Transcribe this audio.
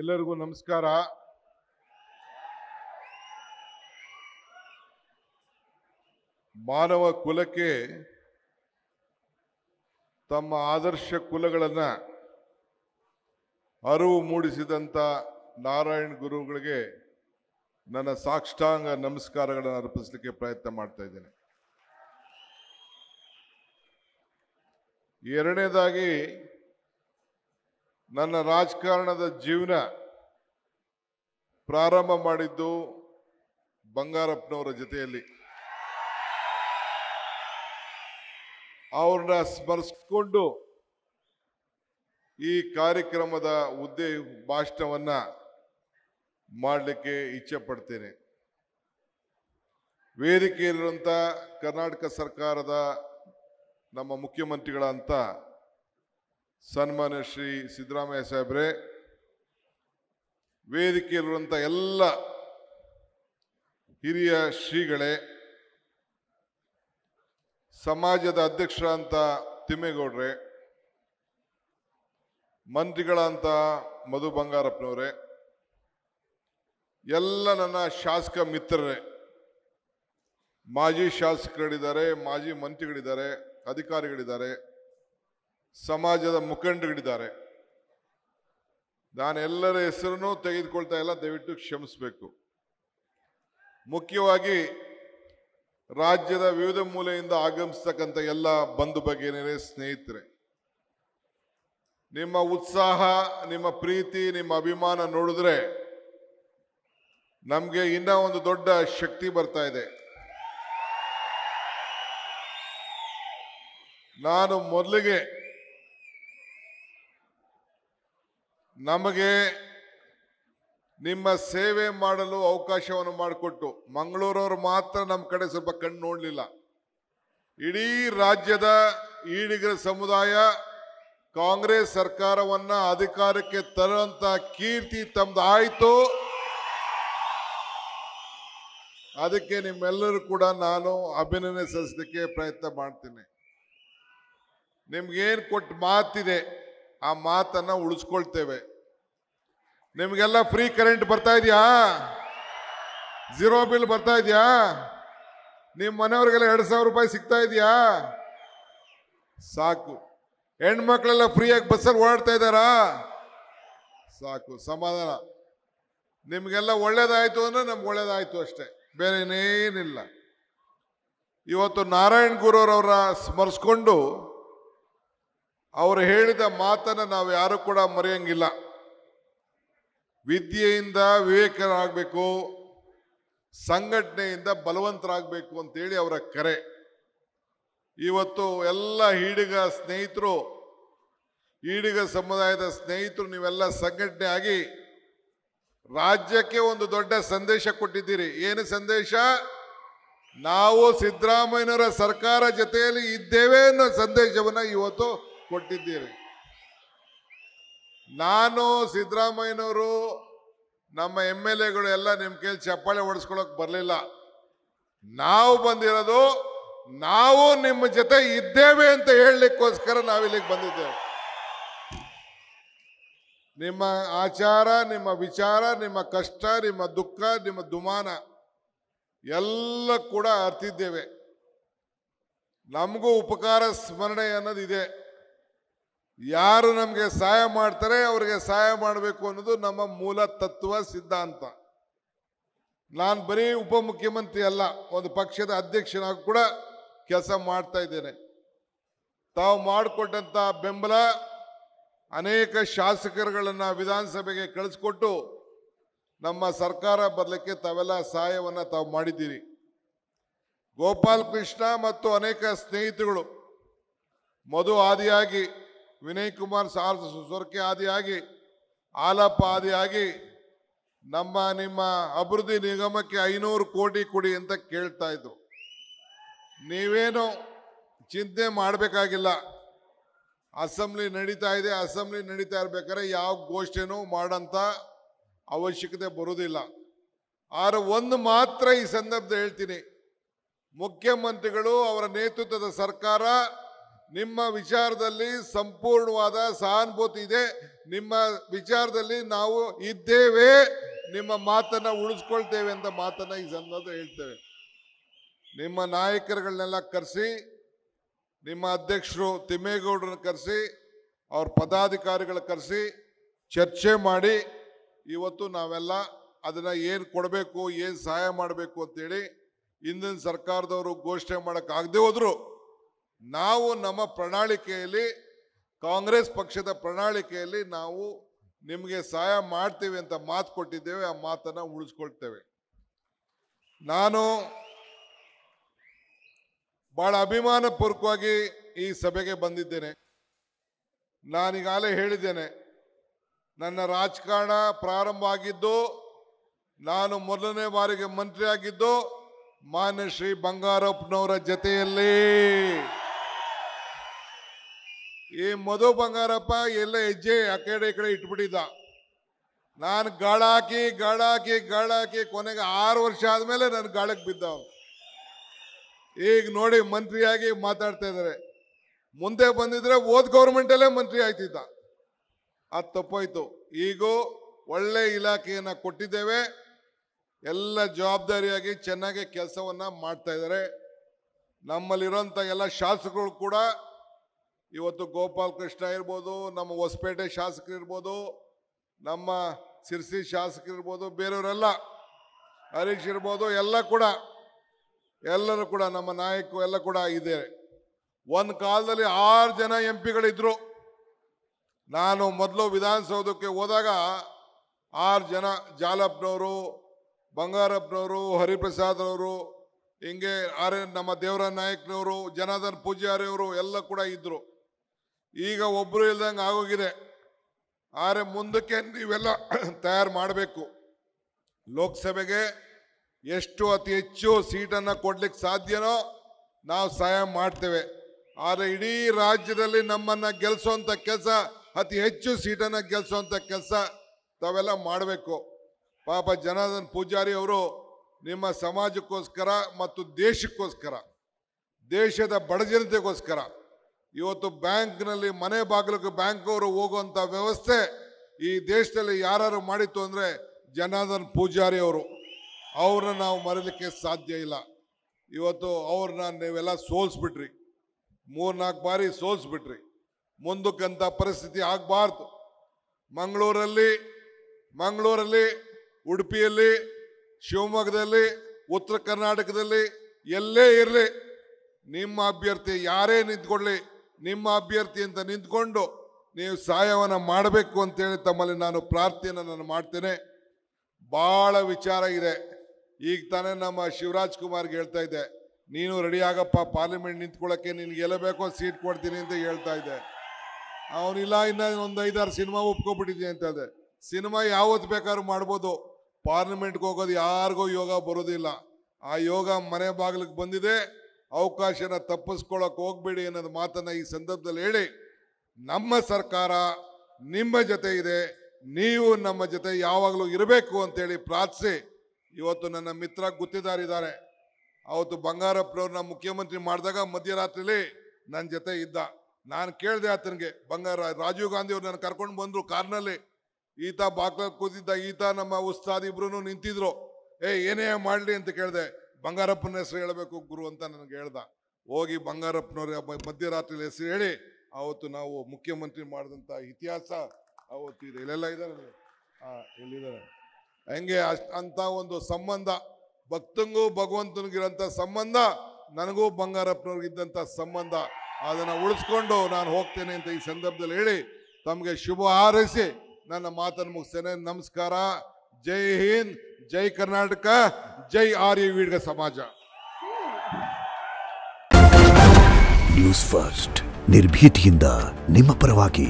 ಎಲ್ಲರಿಗೂ ನಮಸ್ಕಾರ ಮಾನವ ಕುಲಕ್ಕೆ ತಮ್ಮ ಆದರ್ಶ ಕುಲಗಳನ್ನು ಅರಿವು ಮೂಡಿಸಿದಂಥ ನಾರಾಯಣ ಗುರುಗಳಿಗೆ ನನ್ನ ಸಾಕ್ಷಾಂಗ ನಮಸ್ಕಾರಗಳನ್ನು ಅರ್ಪಿಸಲಿಕ್ಕೆ ಪ್ರಯತ್ನ ಮಾಡ್ತಾ ಇದ್ದೇನೆ ಎರಡನೇದಾಗಿ ನನ್ನ ರಾಜಕಾರಣದ ಜೀವನ ಪ್ರಾರಂಭ ಮಾಡಿದ್ದು ಬಂಗಾರಪ್ಪನವರ ಜೊತೆಯಲ್ಲಿ ಅವ್ರನ್ನ ಸ್ಮರಿಸ್ಕೊಂಡು ಈ ಕಾರ್ಯಕ್ರಮದ ಹುದ್ದೆ ಭಾಷಣವನ್ನ ಮಾಡಲಿಕ್ಕೆ ಇಚ್ಛೆ ಪಡ್ತೇನೆ ವೇದಿಕೆಯಲ್ಲಿರುವಂಥ ಕರ್ನಾಟಕ ಸರ್ಕಾರದ ನಮ್ಮ ಮುಖ್ಯಮಂತ್ರಿಗಳ ಸನ್ಮಾನ್ಯ ಶ್ರೀ ಸಿದ್ದರಾಮಯ್ಯ ಸಾಹೇಬ್ರೆ ವೇದಿಕೆಯಲ್ಲಿರುವಂಥ ಎಲ್ಲ ಹಿರಿಯ ಶ್ರೀಗಳೇ ಸಮಾಜದ ಅಧ್ಯಕ್ಷರಂತ ತಿಮ್ಮೇಗೌಡ್ರೆ ಮಂತ್ರಿಗಳಂತ ಮಧು ಬಂಗಾರಪ್ಪನವ್ರೆ ಎಲ್ಲ ನನ್ನ ಶಾಸಕ ಮಿತ್ರರೇ ಮಾಜಿ ಶಾಸಕರಿದ್ದಾರೆ ಮಾಜಿ ಮಂತ್ರಿಗಳಿದ್ದಾರೆ ಅಧಿಕಾರಿಗಳಿದ್ದಾರೆ ಸಮಾಜದ ಮುಖಂಡರಿದ್ದಾರೆ ನಾನೆಲ್ಲರ ಹೆಸರನ್ನು ತೆಗೆದುಕೊಳ್ತಾ ಇಲ್ಲ ದಯವಿಟ್ಟು ಕ್ಷಮಿಸಬೇಕು ಮುಖ್ಯವಾಗಿ ರಾಜ್ಯದ ವಿವಿಧ ಮೂಲೆಯಿಂದ ಆಗಮಿಸ್ತಕ್ಕಂಥ ಎಲ್ಲ ಬಂಧು ಬಗ್ಗೆನೇ ಸ್ನೇಹಿತರೆ ನಿಮ್ಮ ಉತ್ಸಾಹ ನಿಮ್ಮ ಪ್ರೀತಿ ನಿಮ್ಮ ಅಭಿಮಾನ ನೋಡಿದ್ರೆ ನಮಗೆ ಇನ್ನೂ ಒಂದು ದೊಡ್ಡ ಶಕ್ತಿ ಬರ್ತಾ ಇದೆ ನಾನು ಮೊದಲಿಗೆ ನಮಗೆ ನಿಮ್ಮ ಸೇವೆ ಮಾಡಲು ಅವಕಾಶವನ್ನು ಮಾಡಿಕೊಟ್ಟು ಮಂಗಳೂರವರು ಮಾತ್ರ ನಮ್ಮ ಕಡೆ ಸ್ವಲ್ಪ ಕಣ್ಣು ನೋಡಲಿಲ್ಲ ಇಡೀ ರಾಜ್ಯದ ಈಡಿಗರ ಸಮುದಾಯ ಕಾಂಗ್ರೆಸ್ ಸರ್ಕಾರವನ್ನ ಅಧಿಕಾರಕ್ಕೆ ತರುವಂತ ಕೀರ್ತಿ ತಮ್ದು ಆಯಿತು ಅದಕ್ಕೆ ನಿಮ್ಮೆಲ್ಲರೂ ಕೂಡ ನಾನು ಅಭಿನಂದನೆ ಸಲ್ಲಿಸಲಿಕ್ಕೆ ಪ್ರಯತ್ನ ಮಾಡ್ತೀನಿ ನಿಮ್ಗೇನು ಕೊಟ್ಟು ಮಾತಿದೆ ಆ ಮಾತನ್ನು ಉಳಿಸ್ಕೊಳ್ತೇವೆ ನಿಮಗೆಲ್ಲ ಫ್ರೀ ಕರೆಂಟ್ ಬರ್ತಾ ಇದೆಯಾ ಝೀರೋ ಬಿಲ್ ಬರ್ತಾ ಇದೆಯಾ ನಿಮ್ಮ ಮನೆಯವ್ರಿಗೆಲ್ಲ ಎರಡು ಸಾವಿರ ರೂಪಾಯಿ ಸಿಗ್ತಾ ಇದೆಯಾ ಸಾಕು ಹೆಣ್ಮಕ್ಳೆಲ್ಲ ಫ್ರೀಯಾಗಿ ಬಸ್ಸಲ್ಲಿ ಓಡಾಡ್ತಾ ಇದ್ದಾರಾ ಸಾಕು ಸಮಾಧಾನ ನಿಮಗೆಲ್ಲ ಒಳ್ಳೇದಾಯಿತು ಅಂದರೆ ನಮ್ಗೆ ಒಳ್ಳೇದಾಯಿತು ಅಷ್ಟೇ ಬೇರೆ ಇನ್ನೇನಿಲ್ಲ ಇವತ್ತು ನಾರಾಯಣ್ ಗುರುರವರ ಸ್ಮರಿಸ್ಕೊಂಡು ಅವರು ಹೇಳಿದ ಮಾತನ್ನು ನಾವು ಯಾರು ಕೂಡ ಮರೆಯಂಗಿಲ್ಲ ವಿದ್ಯೆಯಿಂದ ವಿವೇಕರಾಗಬೇಕು ಸಂಘಟನೆಯಿಂದ ಬಲವಂತರಾಗಬೇಕು ಅಂತೇಳಿ ಅವರ ಕರೆ ಇವತ್ತು ಎಲ್ಲ ಈಡಿಗ ಸ್ನೇಹಿತರು ಈಡಿಗ ಸಮುದಾಯದ ಸ್ನೇಹಿತರು ನೀವೆಲ್ಲ ಸಂಘಟನೆ ಆಗಿ ರಾಜ್ಯಕ್ಕೆ ಒಂದು ದೊಡ್ಡ ಸಂದೇಶ ಕೊಟ್ಟಿದ್ದೀರಿ ಏನು ಸಂದೇಶ ನಾವು ಸಿದ್ದರಾಮಯ್ಯನವರ ಸರ್ಕಾರ ಜೊತೆಯಲ್ಲಿ ಇದ್ದೇವೆ ಅನ್ನೋ ಸಂದೇಶವನ್ನು ಇವತ್ತು ಕೊಟ್ಟಿದ್ದೀರಿ ನಾನು ಸಿದ್ದರಾಮಯ್ಯನವರು ನಮ್ಮ ಎಮ್ ಎಲ್ ಎಗಳು ಎಲ್ಲ ನಿಮ್ಮ ಕೈಲಿ ಚಪ್ಪಾಳೆ ಹೊಡೆಸ್ಕೊಳಕ್ ಬರಲಿಲ್ಲ ನಾವು ಬಂದಿರೋದು ನಾವು ನಿಮ್ಮ ಜೊತೆ ಇದ್ದೇವೆ ಅಂತ ಹೇಳಲಿಕ್ಕೋಸ್ಕರ ನಾವಿಲ್ಲಿಗೆ ಬಂದಿದ್ದೇವೆ ನಿಮ್ಮ ಆಚಾರ ನಿಮ್ಮ ವಿಚಾರ ನಿಮ್ಮ ಕಷ್ಟ ನಿಮ್ಮ ದುಃಖ ನಿಮ್ಮ ದುಮಾನ ಎಲ್ಲ ಕೂಡ ಅರ್ತಿದ್ದೇವೆ ನಮಗೂ ಉಪಕಾರ ಸ್ಮರಣೆ ಅನ್ನೋದಿದೆ ಯಾರು ನಮಗೆ ಸಹಾಯ ಮಾಡ್ತಾರೆ ಅವರಿಗೆ ಸಹಾಯ ಮಾಡಬೇಕು ಅನ್ನೋದು ನಮ್ಮ ಮೂಲ ತತ್ವ ಸಿದ್ಧಾಂತ ನಾನು ಬರೀ ಉಪಮುಖ್ಯಮಂತ್ರಿ ಅಲ್ಲ ಒಂದು ಪಕ್ಷದ ಅಧ್ಯಕ್ಷನಾಗಿ ಕೂಡ ಕೆಲಸ ಮಾಡ್ತಾ ಇದ್ದೇನೆ ತಾವು ಮಾಡಿಕೊಟ್ಟಂಥ ಬೆಂಬಲ ಅನೇಕ ಶಾಸಕರುಗಳನ್ನು ವಿಧಾನಸಭೆಗೆ ಕಳಿಸ್ಕೊಟ್ಟು ನಮ್ಮ ಸರ್ಕಾರ ಬರಲಿಕ್ಕೆ ತಾವೆಲ್ಲ ಸಹಾಯವನ್ನು ತಾವು ಮಾಡಿದ್ದೀರಿ ಗೋಪಾಲ್ ಕೃಷ್ಣ ಮತ್ತು ಅನೇಕ ಸ್ನೇಹಿತರುಗಳು ಮಧು ಆದಿಯಾಗಿ ವಿನಯ್ ಕುಮಾರ್ ಸಾರ್ ಸೊರಕೆ ಆದಿಯಾಗಿ ಆಲಪ್ಪ ಆದಿಯಾಗಿ ನಮ್ಮ ನಿಮ್ಮ ಅಭಿವೃದ್ಧಿ ನಿಗಮಕ್ಕೆ ಐನೂರು ಕೋಟಿ ಕೊಡಿ ಅಂತ ಕೇಳ್ತಾ ಇದ್ರು ನೀವೇನು ಚಿಂತೆ ಮಾಡಬೇಕಾಗಿಲ್ಲ ಅಸೆಂಬ್ಲಿ ನಡೀತಾ ಇದೆ ಅಸೆಂಬ್ಲಿ ನಡೀತಾ ಇರ್ಬೇಕಾದ್ರೆ ಯಾವ ಗೋಷ್ಠಿನೂ ಮಾಡೋಂಥ ಅವಶ್ಯಕತೆ ಬರೋದಿಲ್ಲ ಆದರೆ ಒಂದು ಮಾತ್ರ ಈ ಸಂದರ್ಭದಲ್ಲಿ ಹೇಳ್ತೀನಿ ಮುಖ್ಯಮಂತ್ರಿಗಳು ಅವರ ನೇತೃತ್ವದ ಸರ್ಕಾರ ನಿಮ್ಮ ವಿಚಾರದಲ್ಲಿ ಸಂಪೂರ್ಣವಾದ ಸಹಾನುಭೂತಿ ಇದೆ ನಿಮ್ಮ ವಿಚಾರದಲ್ಲಿ ನಾವು ಇದ್ದೇವೆ ನಿಮ್ಮ ಮಾತನ್ನು ಉಳಿಸ್ಕೊಳ್ತೇವೆ ಅಂತ ಮಾತನ್ನ ಈ ಸಂದರ್ಭ ಹೇಳ್ತೇವೆ ನಿಮ್ಮ ನಾಯಕರುಗಳನ್ನೆಲ್ಲ ಕರೆಸಿ ನಿಮ್ಮ ಅಧ್ಯಕ್ಷರು ತಿಮ್ಮೇಗೌಡರನ್ನ ಕರೆಸಿ ಅವ್ರ ಪದಾಧಿಕಾರಿಗಳ ಕರೆಸಿ ಚರ್ಚೆ ಮಾಡಿ ಇವತ್ತು ನಾವೆಲ್ಲ ಅದನ್ನು ಏನು ಕೊಡಬೇಕು ಏನು ಸಹಾಯ ಮಾಡಬೇಕು ಅಂತೇಳಿ ಹಿಂದಿನ ಸರ್ಕಾರದವರು ಘೋಷಣೆ ಮಾಡೋಕ್ಕಾಗದೇ ಹೋದರು ನಾವು ನಮ್ಮ ಪ್ರಣಾಳಿಕೆಯಲ್ಲಿ ಕಾಂಗ್ರೆಸ್ ಪಕ್ಷದ ಪ್ರಣಾಳಿಕೆಯಲ್ಲಿ ನಾವು ನಿಮಗೆ ಸಹಾಯ ಮಾಡ್ತೀವಿ ಅಂತ ಮಾತು ಕೊಟ್ಟಿದ್ದೇವೆ ಆ ಮಾತನ್ನು ಉಳಿಸ್ಕೊಳ್ತೇವೆ ನಾನು ಬಹಳ ಅಭಿಮಾನಪೂರ್ವಕವಾಗಿ ಈ ಸಭೆಗೆ ಬಂದಿದ್ದೇನೆ ನಾನೀಗಾಲೇ ಹೇಳಿದ್ದೇನೆ ನನ್ನ ರಾಜಕಾರಣ ಪ್ರಾರಂಭ ಆಗಿದ್ದು ನಾನು ಮೊದಲನೇ ಬಾರಿಗೆ ಮಂತ್ರಿ ಆಗಿದ್ದು ಮಾನ್ಯ ಶ್ರೀ ಬಂಗಾರಪ್ಪನವರ ಜತೆಯಲ್ಲಿ ಈ ಮಧು ಬಂಗಾರಪ್ಪ ಎಲ್ಲ ಹೆಜ್ಜೆ ಆ ಕಡೆ ಈ ಕಡೆ ಇಟ್ಬಿಟ್ಟಿದ್ದ ನಾನು ಗಾಳಾಕಿ ಗಾಳಾಕಿ ಗಾಳಾಕಿ ಕೊನೆಗೆ ಆರು ವರ್ಷ ಆದಮೇಲೆ ನಾನು ಗಾಳಕ್ಕೆ ಬಿದ್ದ ಈಗ ನೋಡಿ ಮಂತ್ರಿಯಾಗಿ ಮಾತಾಡ್ತಾ ಇದ್ದಾರೆ ಮುಂದೆ ಬಂದಿದ್ರೆ ಓದ್ ಗೌರ್ಮೆಂಟಲ್ಲೇ ಮಂತ್ರಿ ಆಯ್ತಿದ್ದ ಅದು ತಪ್ಪೋಯ್ತು ಈಗ ಒಳ್ಳೆ ಇಲಾಖೆಯನ್ನು ಕೊಟ್ಟಿದ್ದೇವೆ ಎಲ್ಲ ಜವಾಬ್ದಾರಿಯಾಗಿ ಚೆನ್ನಾಗಿ ಕೆಲಸವನ್ನು ಮಾಡ್ತಾ ಇದ್ದಾರೆ ನಮ್ಮಲ್ಲಿರೋಂಥ ಎಲ್ಲ ಶಾಸಕರು ಕೂಡ ಇವತ್ತು ಗೋಪಾಲ್ ಕೃಷ್ಣ ಇರ್ಬೋದು ನಮ್ಮ ಹೊಸಪೇಟೆ ಶಾಸಕರು ಇರ್ಬೋದು ನಮ್ಮ ಸಿರ್ಸಿ ಶಾಸಕರು ಬೇರೆಯವರೆಲ್ಲ ಹರೀಶ್ ಇರ್ಬೋದು ಎಲ್ಲ ಕೂಡ ಎಲ್ಲರೂ ಕೂಡ ನಮ್ಮ ನಾಯಕರು ಎಲ್ಲ ಕೂಡ ಇದೆ ಒಂದು ಕಾಲದಲ್ಲಿ ಆರು ಜನ ಎಂ ಪಿಗಳಿದ್ರು ನಾನು ಮೊದಲು ವಿಧಾನಸೌಧಕ್ಕೆ ಹೋದಾಗ ಆರು ಜನ ಜಾಲಪ್ಪನವರು ಬಂಗಾರಪ್ಪನವರು ಹರಿಪ್ರಸಾದ್ನವರು ಹಿಂಗೆ ಆರ್ಯ ನಮ್ಮ ದೇವರ ನಾಯಕ್ನವರು ಜನಾರ್ದನ್ ಪೂಜಾರಿಯವರು ಎಲ್ಲ ಕೂಡ ಇದ್ದರು ಈಗ ಒಬ್ಬರು ಇಲ್ದಂಗೆ ಆಗೋಗಿದೆ ಆದರೆ ಮುಂದಕ್ಕೆ ನೀವೆಲ್ಲ ತಯಾರು ಮಾಡಬೇಕು ಲೋಕಸಭೆಗೆ ಎಷ್ಟು ಅತಿ ಹೆಚ್ಚು ಸೀಟನ್ನು ಕೊಡ್ಲಿಕ್ಕೆ ಸಾಧ್ಯನೋ ನಾವು ಸಹಾಯ ಮಾಡ್ತೇವೆ ಆದರೆ ಇಡೀ ರಾಜ್ಯದಲ್ಲಿ ನಮ್ಮನ್ನು ಗೆಲ್ಲಿಸೋಂಥ ಕೆಲಸ ಅತಿ ಹೆಚ್ಚು ಸೀಟನ್ನು ಗೆಲ್ಲಿಸೋಂಥ ಕೆಲಸ ತಾವೆಲ್ಲ ಮಾಡಬೇಕು ಪಾಪ ಜನಾರ್ದನ್ ಪೂಜಾರಿ ಅವರು ನಿಮ್ಮ ಸಮಾಜಕ್ಕೋಸ್ಕರ ಮತ್ತು ದೇಶಕ್ಕೋಸ್ಕರ ದೇಶದ ಜನತೆಗೋಸ್ಕರ ಇವತ್ತು ಬ್ಯಾಂಕ್ನಲ್ಲಿ ಮನೆ ಬ್ಯಾಂಕ್ ಅವರು ಹೋಗುವಂಥ ವ್ಯವಸ್ಥೆ ಈ ದೇಶದಲ್ಲಿ ಯಾರು ಮಾಡಿತ್ತು ಅಂದರೆ ಜನಾರ್ದನ್ ಪೂಜಾರಿ ಅವರು ಅವ್ರನ್ನ ನಾವು ಮರೀಲಿಕ್ಕೆ ಸಾಧ್ಯ ಇಲ್ಲ ಇವತ್ತು ಅವ್ರನ್ನ ನೀವೆಲ್ಲ ಸೋಲ್ಸ್ಬಿಟ್ರಿ ಮೂರ್ನಾಲ್ಕು ಬಾರಿ ಸೋಲ್ಸ್ಬಿಟ್ರಿ ಮುಂದಕ್ಕಂಥ ಪರಿಸ್ಥಿತಿ ಆಗಬಾರ್ದು ಮಂಗಳೂರಲ್ಲಿ ಮಂಗಳೂರಲ್ಲಿ ಉಡುಪಿಯಲ್ಲಿ ಶಿವಮೊಗ್ಗದಲ್ಲಿ ಉತ್ತರ ಕರ್ನಾಟಕದಲ್ಲಿ ಎಲ್ಲೇ ಇರಲಿ ನಿಮ್ಮ ಅಭ್ಯರ್ಥಿ ಯಾರೇ ನಿಂತ್ಕೊಳ್ಳಿ ನಿಮ್ಮ ಅಭ್ಯರ್ಥಿ ಅಂತ ನಿಂತ್ಕೊಂಡು ನೀವು ಸಹಾಯವನ್ನು ಮಾಡಬೇಕು ಅಂತೇಳಿ ತಮ್ಮಲ್ಲಿ ನಾನು ಪ್ರಾರ್ಥನೆ ನಾನು ಮಾಡ್ತೇನೆ ಭಾಳ ವಿಚಾರ ಇದೆ ಈಗ ತಾನೇ ನಮ್ಮ ಶಿವರಾಜ್ ಕುಮಾರ್ಗೆ ಹೇಳ್ತಾ ಇದ್ದೆ ನೀನು ರೆಡಿ ಆಗಪ್ಪ ಪಾರ್ಲಿಮೆಂಟ್ ನಿಂತ್ಕೊಳ್ಳೋಕ್ಕೆ ಎಲ್ಲ ಬೇಕೋ ಸೀಟ್ ಕೊಡ್ತೀನಿ ಅಂತ ಹೇಳ್ತಾ ಇದ್ದೆ ಅವನಿಲ್ಲ ಇನ್ನೂ ಒಂದು ಐದಾರು ಸಿನಿಮಾ ಒಪ್ಕೊಬಿಟ್ಟಿದ್ದೀನಿ ಅಂತ ಇದೆ ಸಿನಿಮಾ ಯಾವತ್ತು ಬೇಕಾದ್ರೂ ಮಾಡ್ಬೋದು ಪಾರ್ಲಿಮೆಂಟ್ಗೆ ಹೋಗೋದು ಯಾರಿಗೂ ಯೋಗ ಬರೋದಿಲ್ಲ ಆ ಯೋಗ ಮನೆ ಬಾಗಿಲಿಗೆ ಬಂದಿದೆ ಅವಕಾಶನ ತಪ್ಪಿಸ್ಕೊಳಕ್ ಹೋಗ್ಬೇಡಿ ಅನ್ನೋದು ಮಾತನ್ನ ಈ ಸಂದರ್ಭದಲ್ಲಿ ಹೇಳಿ ನಮ್ಮ ಸರ್ಕಾರ ನಿಮ್ಮ ಜೊತೆ ಇದೆ ನೀವು ನಮ್ಮ ಜೊತೆ ಯಾವಾಗಲೂ ಇರಬೇಕು ಅಂತೇಳಿ ಪ್ರಾರ್ಥಿಸಿ ಇವತ್ತು ನನ್ನ ಮಿತ್ರ ಗುತ್ತಿದಾರಿದ್ದಾರೆ ಅವತ್ತು ಬಂಗಾರಪ್ಪನವ್ರನ್ನ ಮುಖ್ಯಮಂತ್ರಿ ಮಾಡಿದಾಗ ಮಧ್ಯರಾತ್ರಿಲಿ ನನ್ನ ಜೊತೆ ಇದ್ದ ನಾನು ಕೇಳಿದೆ ಆತನಿಗೆ ಬಂಗಾರ ರಾಜೀವ್ ಗಾಂಧಿ ಅವ್ರು ನನ್ನ ಕರ್ಕೊಂಡು ಬಂದರು ಕಾರ್ನಲ್ಲಿ ಈತ ಬಾಗ್ಲ ಕೂತಿದ್ದ ಈತ ನಮ್ಮ ಉಸ್ತಾದ್ ಇಬ್ರು ನಿಂತಿದ್ರು ಏ ಏನೇ ಮಾಡಲಿ ಅಂತ ಕೇಳಿದೆ ಬಂಗಾರಪ್ಪನ ಹೆಸರು ಹೇಳಬೇಕು ಗುರು ಅಂತ ನನಗೆ ಹೇಳ್ದ ಹೋಗಿ ಬಂಗಾರಪ್ಪನವ್ರ ಮಧ್ಯರಾತ್ರಿ ಹೆಸರು ಹೇಳಿ ಆವತ್ತು ನಾವು ಮುಖ್ಯಮಂತ್ರಿ ಮಾಡಿದಂಥ ಇತಿಹಾಸ ಆವತ್ತು ಇದೆ ಇಲ್ಲೆಲ್ಲ ಇದ್ದಾರೆ ಹಾಂ ಇಲ್ಲಿದ್ದಾರೆ ಹೆಂಗೆ ಅಷ್ಟು ಅಂಥ ಒಂದು ಸಂಬಂಧ ಭಕ್ತಂಗೂ ಭಗವಂತನಿಗಿರೋಂಥ ಸಂಬಂಧ ನನಗೂ ಬಂಗಾರಪ್ಪನವ್ರಿಗಿದ್ದಂಥ ಸಂಬಂಧ ಅದನ್ನು ಉಳಿಸ್ಕೊಂಡು ನಾನು ಹೋಗ್ತೇನೆ ಅಂತ ಈ ಸಂದರ್ಭದಲ್ಲಿ ಹೇಳಿ ತಮಗೆ ಶುಭ ಹಾರೈಸಿ ನನ್ನ ಮಾತನ್ನು ಮುಗಿಸ್ತೇನೆ ನಮಸ್ಕಾರ ಜೈ ಹಿಂದ್ ಜೈ ಕರ್ನಾಟಕ ಜೈ ಆರ್ಯ ವೀಡ್ಗ ಸಮಾಜ ನ್ಯೂಸ್ ಫಸ್ಟ್ ನಿರ್ಭೀತಿಯಿಂದ ನಿಮ್ಮ ಪರವಾಗಿ